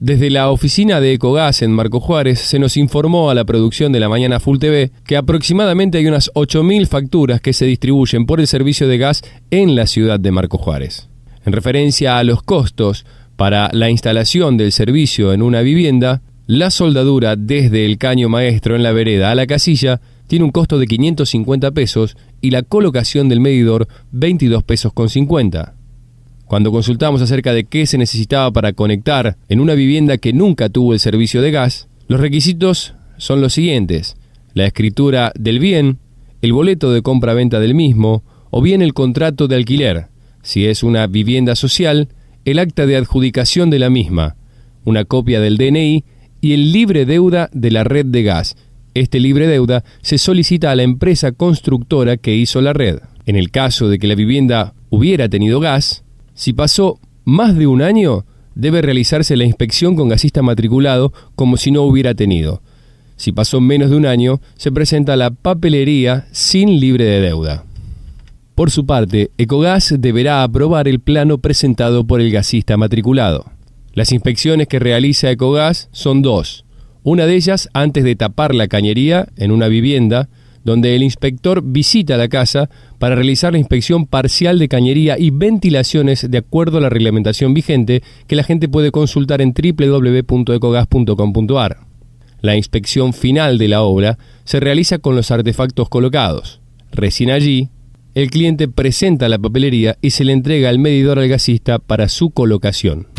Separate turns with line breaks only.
Desde la oficina de Ecogas en Marco Juárez se nos informó a la producción de la Mañana Full TV que aproximadamente hay unas 8.000 facturas que se distribuyen por el servicio de gas en la ciudad de Marco Juárez. En referencia a los costos para la instalación del servicio en una vivienda, la soldadura desde el caño maestro en la vereda a la casilla tiene un costo de 550 pesos y la colocación del medidor 22 pesos con 50. Cuando consultamos acerca de qué se necesitaba para conectar en una vivienda que nunca tuvo el servicio de gas, los requisitos son los siguientes. La escritura del bien, el boleto de compra-venta del mismo o bien el contrato de alquiler. Si es una vivienda social, el acta de adjudicación de la misma, una copia del DNI y el libre deuda de la red de gas. Este libre deuda se solicita a la empresa constructora que hizo la red. En el caso de que la vivienda hubiera tenido gas, si pasó más de un año, debe realizarse la inspección con gasista matriculado como si no hubiera tenido. Si pasó menos de un año, se presenta la papelería sin libre de deuda. Por su parte, Ecogas deberá aprobar el plano presentado por el gasista matriculado. Las inspecciones que realiza Ecogas son dos. Una de ellas antes de tapar la cañería en una vivienda, donde el inspector visita la casa para realizar la inspección parcial de cañería y ventilaciones de acuerdo a la reglamentación vigente que la gente puede consultar en www.ecogas.com.ar. La inspección final de la obra se realiza con los artefactos colocados. Recién allí, el cliente presenta la papelería y se le entrega el medidor al gasista para su colocación.